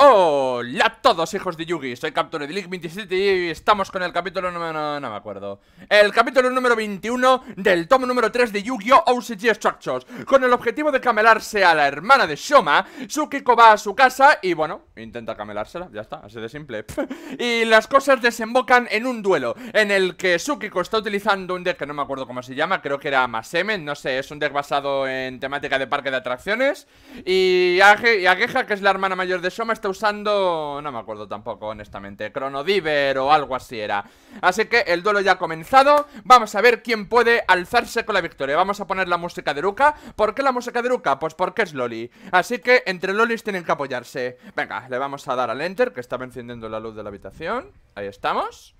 Hola a todos hijos de Yugi, soy Captor de League 27 y estamos con el capítulo número... No, me acuerdo El capítulo número 21 del tomo número 3 de Yu-Gi-Oh! OCG Structures Con el objetivo de camelarse a la hermana de Shoma Tsukiko va a su casa y bueno, intenta camelársela, ya está, así de simple Y las cosas desembocan en un duelo En el que Tsukiko está utilizando un deck que no me acuerdo cómo se llama Creo que era Masemen, no sé, es un deck basado en temática de parque de atracciones Y, Ageja, que es la hermana mayor de Shoma, está usando... No me acuerdo tampoco, honestamente. Cronodiver o algo así era. Así que el duelo ya ha comenzado. Vamos a ver quién puede alzarse con la victoria. Vamos a poner la música de Ruka. ¿Por qué la música de Ruka? Pues porque es Loli. Así que entre Lolis tienen que apoyarse. Venga, le vamos a dar al Enter, que estaba encendiendo la luz de la habitación. Ahí estamos.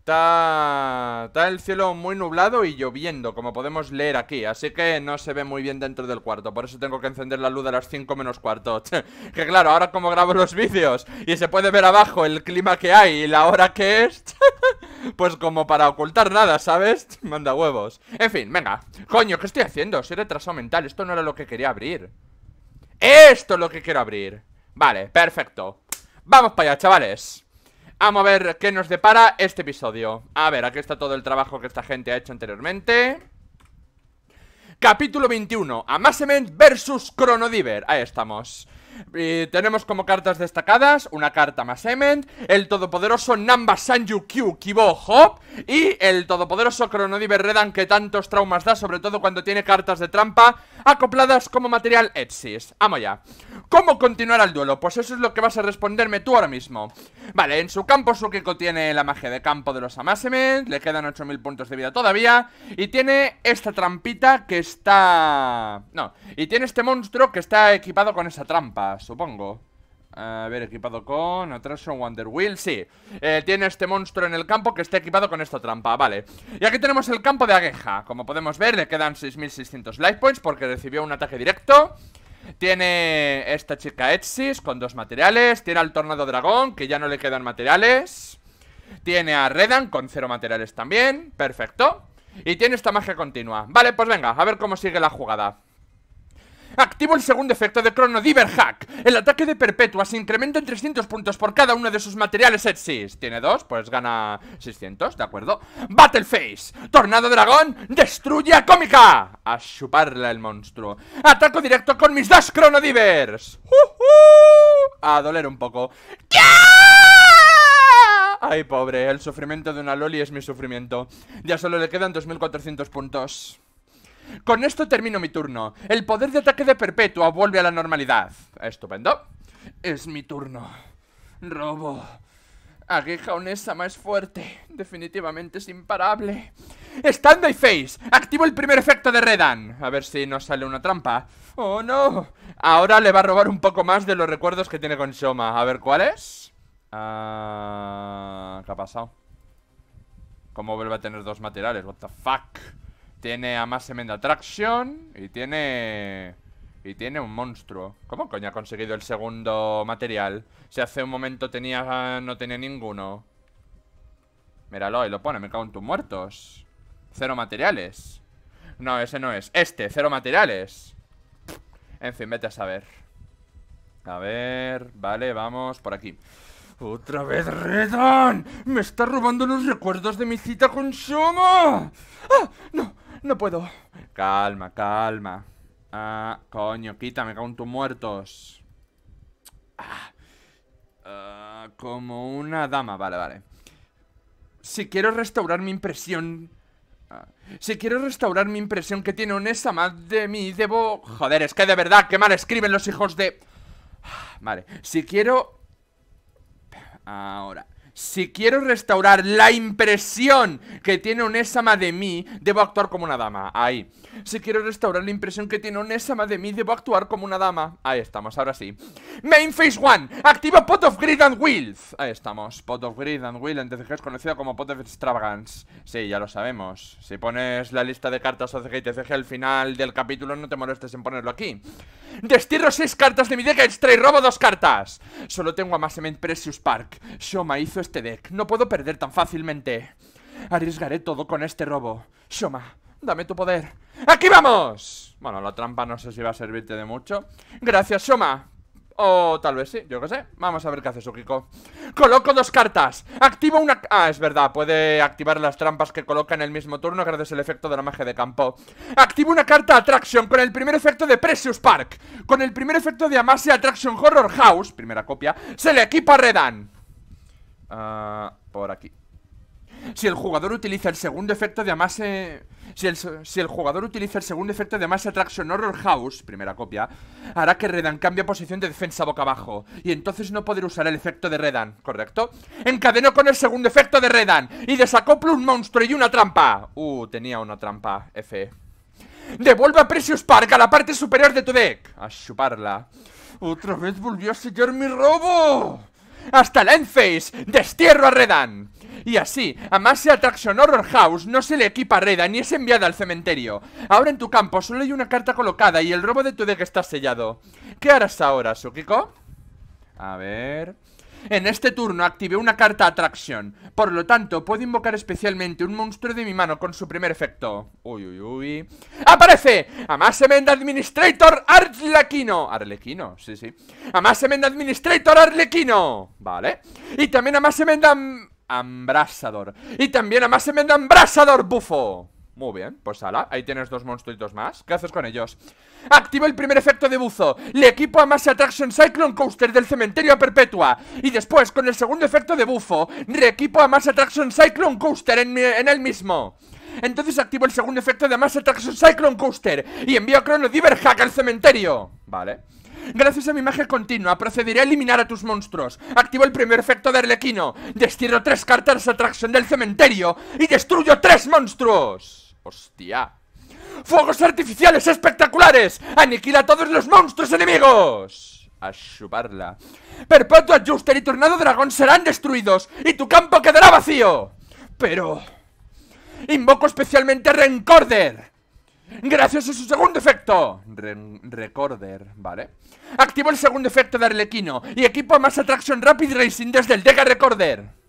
Está, está el cielo muy nublado y lloviendo, como podemos leer aquí. Así que no se ve muy bien dentro del cuarto. Por eso tengo que encender la luz a las 5 menos cuarto. que claro, ahora como grabo los vídeos y se puede ver abajo el clima que hay y la hora que es. pues como para ocultar nada, ¿sabes? Manda huevos. En fin, venga. Coño, ¿qué estoy haciendo? Soy retraso mental. Esto no era lo que quería abrir. Esto es lo que quiero abrir. Vale, perfecto. Vamos para allá, chavales. Vamos a ver qué nos depara este episodio A ver, aquí está todo el trabajo que esta gente ha hecho anteriormente Capítulo 21 Amasement versus Chronodiver Ahí estamos tenemos como cartas destacadas una carta más Ement, el todopoderoso Namba Sanju Kyu Kibo Hop y el todopoderoso Cronodiver Redan que tantos traumas da, sobre todo cuando tiene cartas de trampa acopladas como material Etsis. Vamos ya. ¿Cómo continuar al duelo? Pues eso es lo que vas a responderme tú ahora mismo. Vale, en su campo Sukiko tiene la magia de campo de los Amasement, le quedan 8000 puntos de vida todavía y tiene esta trampita que está... No, y tiene este monstruo que está equipado con esa trampa supongo a ver, equipado con atraso Wonder Wheel, sí eh, Tiene este monstruo en el campo que está equipado con esta trampa, vale Y aquí tenemos el campo de aguja. Como podemos ver, le quedan 6600 life points porque recibió un ataque directo Tiene esta chica Etsis con dos materiales Tiene al Tornado Dragón, que ya no le quedan materiales Tiene a Redan con cero materiales también, perfecto Y tiene esta magia continua Vale, pues venga, a ver cómo sigue la jugada Activo el segundo efecto de Chronodiver Hack. El ataque de Perpetua se incrementa en 300 puntos por cada uno de sus materiales exis. Tiene dos, pues gana 600, ¿de acuerdo? Battle Face. Tornado Dragón destruye a Cómica. A chuparla el monstruo. Ataco directo con mis dos Chrono Divers. A doler un poco. Ay, pobre, el sufrimiento de una Loli es mi sufrimiento. Ya solo le quedan 2400 puntos. Con esto termino mi turno. El poder de ataque de Perpetua vuelve a la normalidad. Estupendo. Es mi turno. Robo. Aguija ESA más fuerte. Definitivamente es imparable. Stand y face. Activo el primer efecto de Redan. A ver si nos sale una trampa. Oh no. Ahora le va a robar un poco más de los recuerdos que tiene con Shoma. A ver cuáles. Ah, ¿Qué ha pasado? ¿Cómo vuelve a tener dos materiales? What the fuck? Tiene a más de atracción y tiene... Y tiene un monstruo. ¿Cómo coño ha conseguido el segundo material? Si hace un momento tenía... no tenía ninguno. Míralo, y lo pone, me cago en tus muertos. Cero materiales. No, ese no es. Este, cero materiales. En fin, vete a saber. A ver, vale, vamos por aquí. ¡Otra vez Redan! ¡Me está robando los recuerdos de mi cita con Shoma! ¡Ah! ¡No! No puedo. Calma, calma. Ah, coño, quítame, cago tus muertos. Ah, ah. como una dama, vale, vale. Si quiero restaurar mi impresión... Ah, si quiero restaurar mi impresión que tiene un más de mí, debo... Joder, es que de verdad, qué mal escriben los hijos de... Ah, vale, si quiero... Ahora, si quiero restaurar la impresión que tiene Esama de mí, debo actuar como una dama. Ahí. Si quiero restaurar la impresión que tiene Esama de mí, debo actuar como una dama. Ahí estamos, ahora sí. Main Phase 1. Activa Pot of Greed and Wills. Ahí estamos. Pot of Greed and Will. en TCG es conocido como Pot of Extravagance. Sí, ya lo sabemos. Si pones la lista de cartas OCG y TCG al final del capítulo, no te molestes en ponerlo aquí. Destierro 6 cartas de mi deck, extra y robo 2 cartas. Solo tengo a Mass Precious Park. Shoma hizo este deck. No puedo perder tan fácilmente. Arriesgaré todo con este robo. Shoma, dame tu poder. ¡Aquí vamos! Bueno, la trampa no sé si va a servirte de mucho. Gracias, Shoma. O tal vez sí, yo qué sé. Vamos a ver qué hace Kiko Coloco dos cartas. Activo una... Ah, es verdad, puede activar las trampas que coloca en el mismo turno gracias al efecto de la magia de campo. Activo una carta Attraction con el primer efecto de Precious Park. Con el primer efecto de Amasia Attraction Horror House, primera copia, se le equipa Redan. Ah. por aquí. Si el jugador utiliza el segundo efecto de Amase... Si el, jugador utiliza el segundo efecto de Amase Attraction Horror House, primera copia, hará que Redan cambie posición de defensa boca abajo, y entonces no poder usar el efecto de Redan, ¿correcto? Encadenó con el segundo efecto de Redan, y desacoplo un monstruo y una trampa. Uh, tenía una trampa, F. Devuelve a Precious Park a la parte superior de tu deck. A chuparla. Otra vez volvió a sellar mi robo. ¡Hasta el enface ¡Destierro a Redan! Y así, a Massive Attraction Horror House no se le equipa a Redan ni es enviada al cementerio. Ahora en tu campo solo hay una carta colocada y el robo de tu deck está sellado. ¿Qué harás ahora, Sukiko? A ver... En este turno activé una carta atracción, por lo tanto puedo invocar especialmente un monstruo de mi mano con su primer efecto. Uy, uy, uy. ¡Aparece! Amasemen Administrator Arlequino. Arlequino, sí, sí. Amasemen Administrator Arlequino. Vale. Y también Más Am... Ambrasador. Y también Amasemen Ambrasador Bufo. Muy bien, pues ala, ahí tienes dos monstruitos más ¿Qué haces con ellos? Activo el primer efecto de buzo Le equipo a Mass Attraction Cyclone Coaster del cementerio a perpetua Y después, con el segundo efecto de bufo Reequipo a Mass Attraction Cyclone Coaster en, el mismo entonces activo el segundo efecto de Mass Attraction Cyclone Coaster Y envío a Chrono Diver Hack al cementerio Vale Gracias a mi magia continua, procederé a eliminar a tus monstruos. Activo el primer efecto de Arlequino. Destierro tres cartas de atracción del cementerio y destruyo tres monstruos. Hostia. ¡Fuegos artificiales espectaculares! ¡Aniquila a todos los monstruos enemigos! A chuparla. Perpetua Juster y Tornado Dragón serán destruidos y tu campo quedará vacío. Pero... Invoco especialmente a Rencorder. Gracias a su segundo efecto. Recorder, ¿vale? Activo el segundo efecto de Arlequino y equipo a más atracción Rapid Racing desde el Dega Recorder.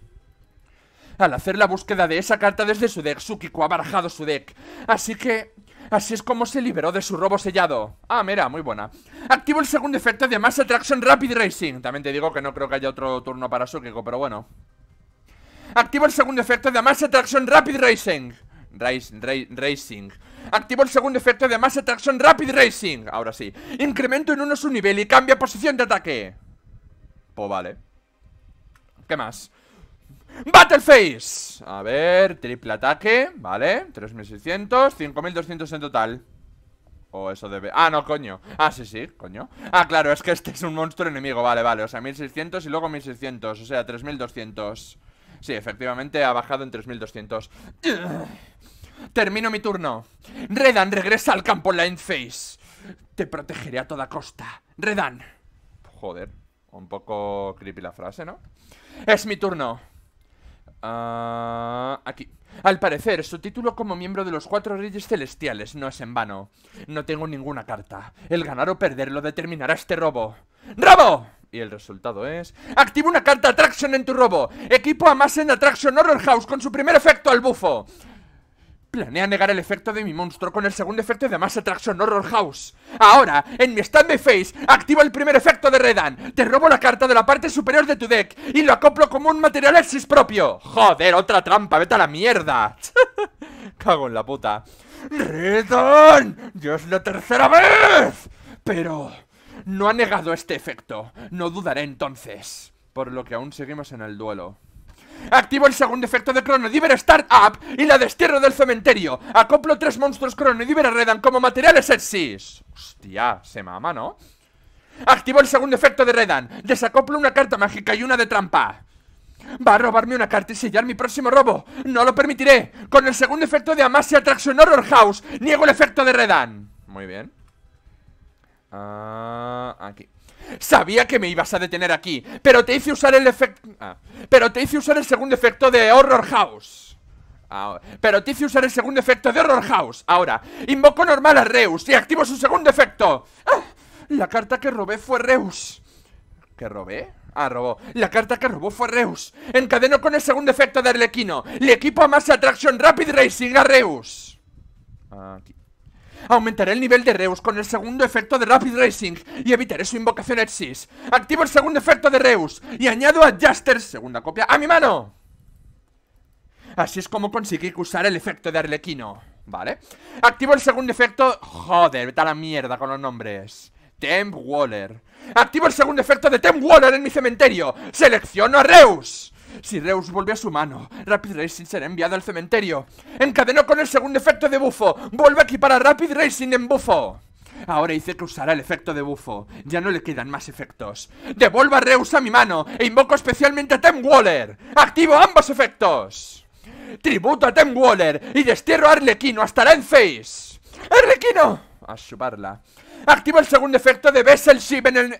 Al hacer la búsqueda de esa carta desde su deck, sukiko ha barajado su deck. Así que... Así es como se liberó de su robo sellado. Ah, mira, muy buena. Activo el segundo efecto de Mass Attraction Rapid Racing. También te digo que no creo que haya otro turno para sukiko, pero bueno. Activo el segundo efecto de Mass Attraction Rapid Racing. racing. Activo el segundo efecto de Mass Attraction Rapid Racing. Ahora sí. Incremento en uno su nivel y cambia posición de ataque. Pues vale. ¿Qué más? Battleface A ver, triple ataque, vale 3600, 5200 en total o eso debe... Ah, no, coño Ah, sí, sí, coño Ah, claro, es que este es un monstruo enemigo Vale, vale, o sea, 1600 y luego 1600 O sea, 3200 Sí, efectivamente ha bajado en 3200 Termino mi turno Redan, regresa al campo Line Face Te protegeré a toda costa Redan Joder, un poco creepy la frase, ¿no? Es mi turno Ah, aquí. Al parecer, su título como miembro de los cuatro reyes celestiales no es en vano. No tengo ninguna carta. El ganar o perder lo determinará este robo. ¡Robo! Y el resultado es... ¡Activa una carta Attraction en tu robo! Equipo a más en Attraction Horror House con su primer efecto al bufo. Planea negar el efecto de mi monstruo con el segundo efecto de Mass Attraction Horror House. Ahora, en mi Stand By Face, activo el primer efecto de Redan. Te robo la carta de la parte superior de tu deck y lo acoplo como un material exis propio. Joder, otra trampa, vete a la mierda. Cago en la puta. ¡Redan! ¡Ya es la tercera vez! Pero... No ha negado este efecto. No dudaré entonces. Por lo que aún seguimos en el duelo. Activo el segundo efecto de Crono Start Up y la destierro del cementerio. Acoplo tres monstruos a Redan como materiales exis. Hostia, se mama, ¿no? Activo el segundo efecto de Redan. Desacoplo una carta mágica y una de trampa. Va a robarme una carta y sellar mi próximo robo. No lo permitiré. Con el segundo efecto de Amasia Attraction Horror House, niego el efecto de Redan. Muy bien. Ah, aquí. Sabía que me ibas a detener aquí, pero te hice usar el efecto... Ah, pero te hice usar el segundo efecto de Horror House. Ah, pero te hice usar el segundo efecto de Horror House. Ahora, invoco normal a Reus y activo su segundo efecto. Ah, la carta que robé fue Reus. ¿Qué robé? Ah, robó. La carta que robó fue Reus. Encadeno con el segundo efecto de Arlequino. Le equipo a más Attraction Rapid Racing a Reus. Aquí. Aumentaré el nivel de Reus con el segundo efecto de Rapid Racing y evitaré su invocación Exis. Activo el segundo efecto de Reus y añado a Jaster, segunda copia, a mi mano. Así es como conseguí usar el efecto de Arlequino. Vale. Activo el segundo efecto. Joder, me a la mierda con los nombres. Temp Waller. Activo el segundo efecto de Temp Waller en mi cementerio. Selecciono a Reus. Si Reus vuelve a su mano. Rapid Racing será enviado al cementerio. Encadenó con el segundo efecto de bufo. Vuelve aquí para Rapid Racing en bufo. Ahora dice que usará el efecto de bufo. Ya no le quedan más efectos. Devuelva a Reus a mi mano e invoco especialmente a Tem Waller. Activo ambos efectos. Tributo a Tem Waller y destierro a Arlequino hasta la Face. ¡Arlequino! A chuparla. Activa el segundo efecto de Bessel Ship en el...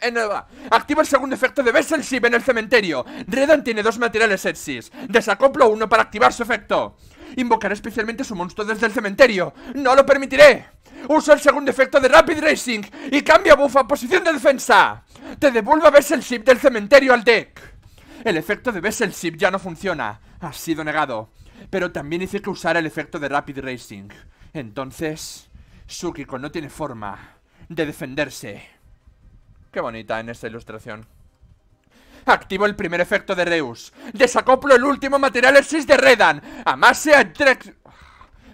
activa el segundo efecto de Bessel Ship en el cementerio. Redan tiene dos materiales Etsis. Desacoplo uno para activar su efecto. Invocaré especialmente su monstruo desde el cementerio. ¡No lo permitiré! ¡Uso el segundo efecto de Rapid Racing y cambia buff a posición de defensa. Te devuelvo a Bessel Ship del cementerio al deck. El efecto de Bessel Ship ya no funciona. Ha sido negado. Pero también hice que usara el efecto de Rapid Racing. Entonces, Sukiko no tiene forma de defenderse. Qué bonita en esta ilustración. Activo el primer efecto de Reus. Desacoplo el último material de Redan. Amase a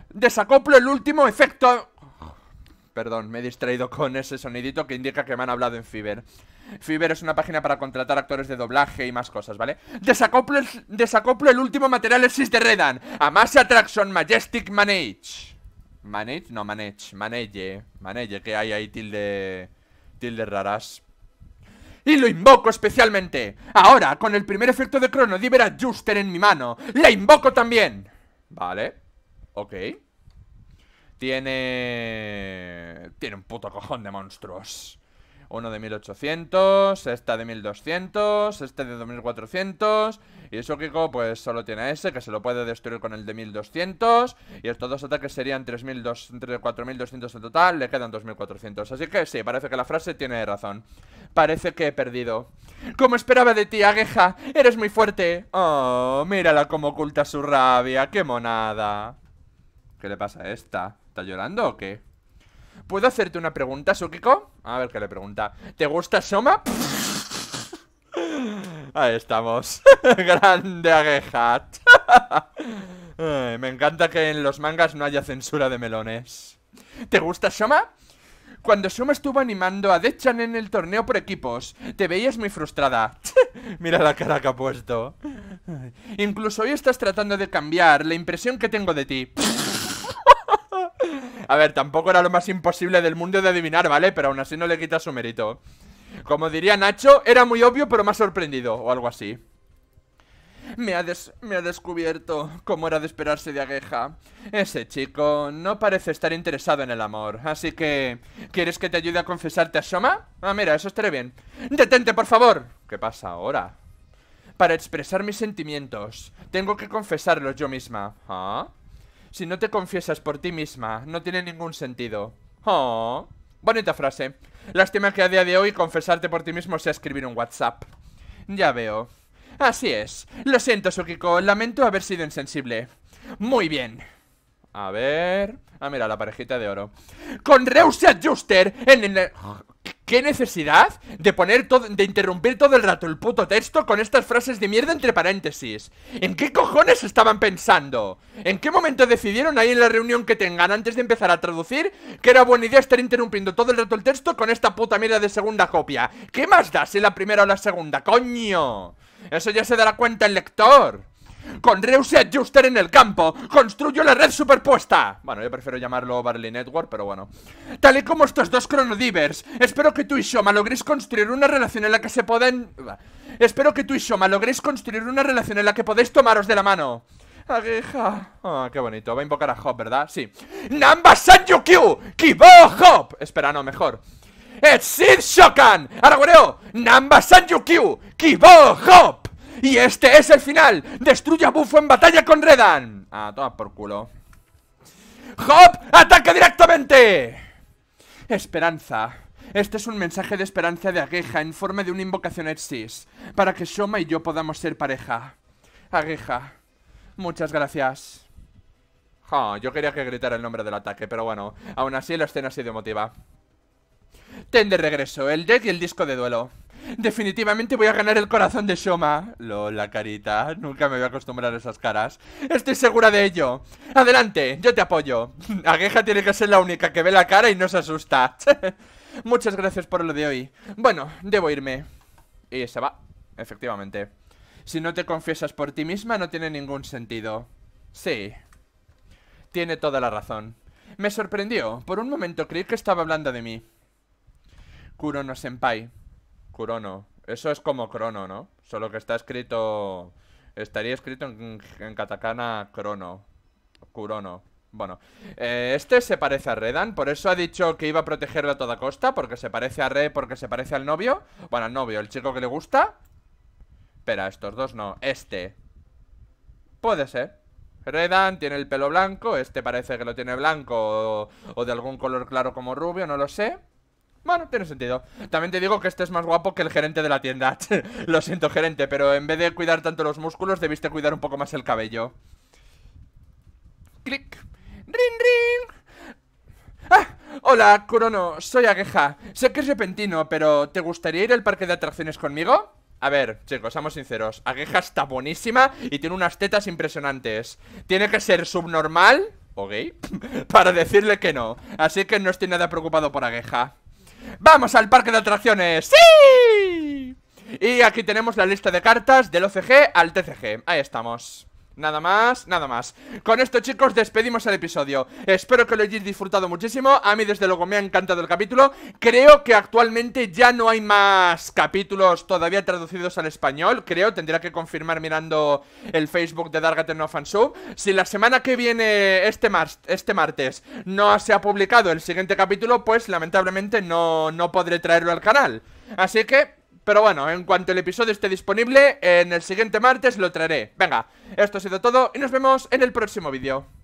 Desacoplo el último efecto... Perdón, me he distraído con ese sonidito que indica que me han hablado en Fiverr. Fiverr es una página para contratar actores de doblaje y más cosas, ¿vale? Desacoplo el, desacoplo el último material de Redan. Amase Attraction Majestic Manage. Manage, no, manage, manage, manage, que hay ahí tilde, tilde raras. Y lo invoco especialmente. Ahora, con el primer efecto de Chrono Diver Adjuster en mi mano. La invoco también. Vale. Ok. Tiene... Tiene un puto cojón de monstruos. Uno de 1800, esta de 1200, este de 2400 este Y eso Kiko pues solo tiene ese que se lo puede destruir con el de 1200 Y estos dos ataques serían 4200 en total, le quedan 2400 Así que sí, parece que la frase tiene razón Parece que he perdido Como esperaba de ti, Agueja, eres muy fuerte Oh, mírala como oculta su rabia, qué monada ¿Qué le pasa a esta? ¿Está llorando o qué? ¿Puedo hacerte una pregunta, Sukiko? A ver qué le pregunta. ¿Te gusta Soma? Ahí estamos. Grande aguja. Me encanta que en los mangas no haya censura de melones. ¿Te gusta Soma? Cuando Soma estuvo animando a Dechan en el torneo por equipos, te veías muy frustrada. Mira la cara que ha puesto. Incluso hoy estás tratando de cambiar la impresión que tengo de ti. A ver, tampoco era lo más imposible del mundo de adivinar, ¿vale? Pero aún así no le quita su mérito. Como diría Nacho, era muy obvio pero más sorprendido, o algo así. Me ha, me descubierto, cómo era de esperarse de Agueja. Ese chico no parece estar interesado en el amor, así que... ¿Quieres que te ayude a confesarte a Shoma? Ah, mira, eso estaré bien. ¡Detente, por favor! ¿Qué pasa ahora? Para expresar mis sentimientos, tengo que confesarlos yo misma. ¿Ah? Si no te confiesas por ti misma, no tiene ningún sentido. Oh, bonita frase. Lástima que a día de hoy confesarte por ti mismo sea escribir un WhatsApp. Ya veo. Así es. Lo siento, Sukiko. Lamento haber sido insensible. Muy bien. A ver... Ah, mira, la parejita de oro. Con Reusia Juster en el... ¿Qué necesidad de poner todo, de interrumpir todo el rato el puto texto con estas frases de mierda entre paréntesis? ¿En qué cojones estaban pensando? ¿En qué momento decidieron ahí en la reunión que tengan antes de empezar a traducir que era buena idea estar interrumpiendo todo el rato el texto con esta puta mierda de segunda copia? ¿Qué más da si la primera o la segunda, coño? Eso ya se dará cuenta el lector. Con Reuse Adjuster en el campo Construyo la red superpuesta Bueno, yo prefiero llamarlo Barley Network, pero bueno Tal y como estos dos cronodivers Espero que tú y Shoma logréis construir una relación en la que se pueden... Espero que tú y Shoma logréis construir una relación en la que podéis tomaros de la mano Aguija... Oh, qué bonito. Va a invocar a Hop, ¿verdad? Sí. Namba Sanyukyu Kibo Hop! Espera, no, mejor. Exit Shokan! Aragoreo. Namba Sanyukyu Kibo Hop! Y este es el final. Destruye a Bufo en batalla con Redan. Ah, toma por culo. ¡Hop! ¡Ataca directamente! Esperanza. Este es un mensaje de esperanza de ageja en forma de una invocación Exis, para que Shoma y yo podamos ser pareja. Ageja. muchas gracias. yo quería que gritara el nombre del ataque, pero bueno, aún así la escena ha sido emotiva. Ten de regreso el deck y el disco de duelo. Definitivamente voy a ganar el corazón de Shoma. Lola carita. Nunca me voy a acostumbrar a esas caras. Estoy segura de ello. Adelante, yo te apoyo. Ageja tiene que ser la única que ve la cara y no se asusta. Muchas gracias por lo de hoy. Bueno, debo irme. Y se va, efectivamente. Si no te confiesas por ti misma no tiene ningún sentido. Sí. Tiene toda la razón. Me sorprendió. Por un momento creí que estaba hablando de mí. no senpai Kurono, Eso es como Crono, ¿no? Solo que está escrito... Estaría escrito en, katakana Crono. Kurono. Bueno, eh, este se parece a Redan, por eso ha dicho que iba a protegerlo a toda costa, porque se parece a Re, porque se parece al novio. Bueno, al novio, el chico que le gusta. a estos dos no, este. Puede ser. Redan tiene el pelo blanco, este parece que lo tiene blanco o de algún color claro como rubio, no lo sé. Bueno, tiene sentido. También te digo que este es más guapo que el gerente de la tienda. Lo siento, gerente, pero en vez de cuidar tanto los músculos, debiste cuidar un poco más el cabello. Clic. Rin, rin. ¡Ah! Hola, Corono. soy Agueja. Sé que es repentino, pero ¿te gustaría ir al parque de atracciones conmigo? A ver, chicos, somos sinceros. Agueja está buenísima y tiene unas tetas impresionantes. Tiene que ser subnormal o gay para decirle que no. Así que no estoy nada preocupado por Agueja. ¡Vamos al parque de atracciones! ¡Sí! Y aquí tenemos la lista de cartas del OCG al TCG. Ahí estamos. Nada más, nada más Con esto chicos despedimos el episodio Espero que lo hayáis disfrutado muchísimo A mí desde luego me ha encantado el capítulo Creo que actualmente ya no hay más capítulos todavía traducidos al español Creo, tendría que confirmar mirando el Facebook de Dark No Fansub Si la semana que viene, este, este martes, no se ha publicado el siguiente capítulo Pues lamentablemente no, no podré traerlo al canal Así que pero bueno, en cuanto el episodio esté disponible, en el siguiente martes lo traeré. Venga, esto ha sido todo y nos vemos en el próximo vídeo.